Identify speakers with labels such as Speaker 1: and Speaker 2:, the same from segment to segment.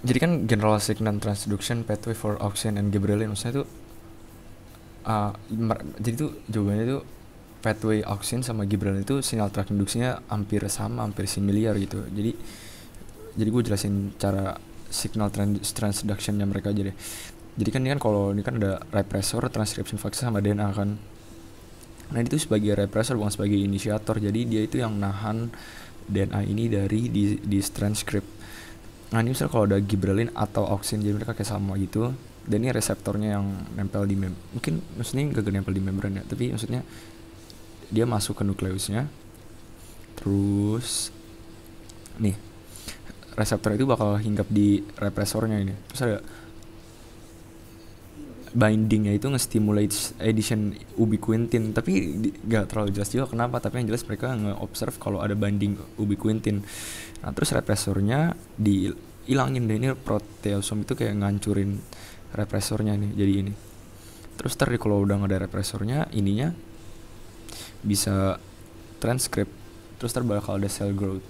Speaker 1: jadi kan general signal transduction pathway for oxygen and gibberellin maksudnya itu uh, ah, jadi tuh jawabannya itu pathway oxygen sama gibberellin itu sinyal transduksinya hampir sama hampir similar gitu jadi jadi gue jelasin cara signal trans transductionnya mereka aja deh jadi kan ini kan kalau ini kan ada repressor transcription factor sama DNA kan nah itu sebagai repressor bukan sebagai inisiator jadi dia itu yang nahan DNA ini dari di, di transcript nah ini misalnya kalau ada gibralin atau auxin jadi mereka kayak sama gitu dan ini reseptornya yang nempel di mem mungkin maksudnya gagal nempel di membran ya tapi maksudnya dia masuk ke nukleusnya terus nih reseptor itu bakal hinggap di represornya ini terus ada bindingnya itu ngestimulate edition ubiquitin tapi gak terlalu jelas juga kenapa tapi yang jelas mereka nge-observe kalau ada binding ubiquitin nah terus represornya di ilangin dan ini proteosom itu kayak ngancurin represornya nih jadi ini terus tadi kalau udah nggak ada represornya ininya bisa transcript terus ntar bakal ada cell growth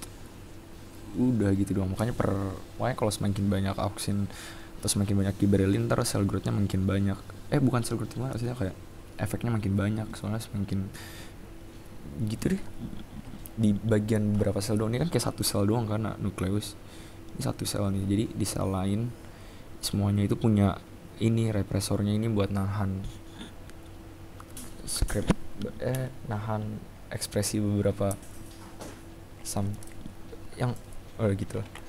Speaker 1: udah gitu doang makanya per makanya kalau semakin banyak auxin terus makin banyak diberiin terus sel growthnya makin banyak eh bukan sel growth gimana maksudnya kayak efeknya makin banyak soalnya semakin gitu deh di bagian beberapa sel doang ini kan kayak satu sel doang karena nukleus ini satu sel nih jadi di sel lain semuanya itu punya ini represornya ini buat nahan script eh nahan ekspresi beberapa sam yang oh gitu lah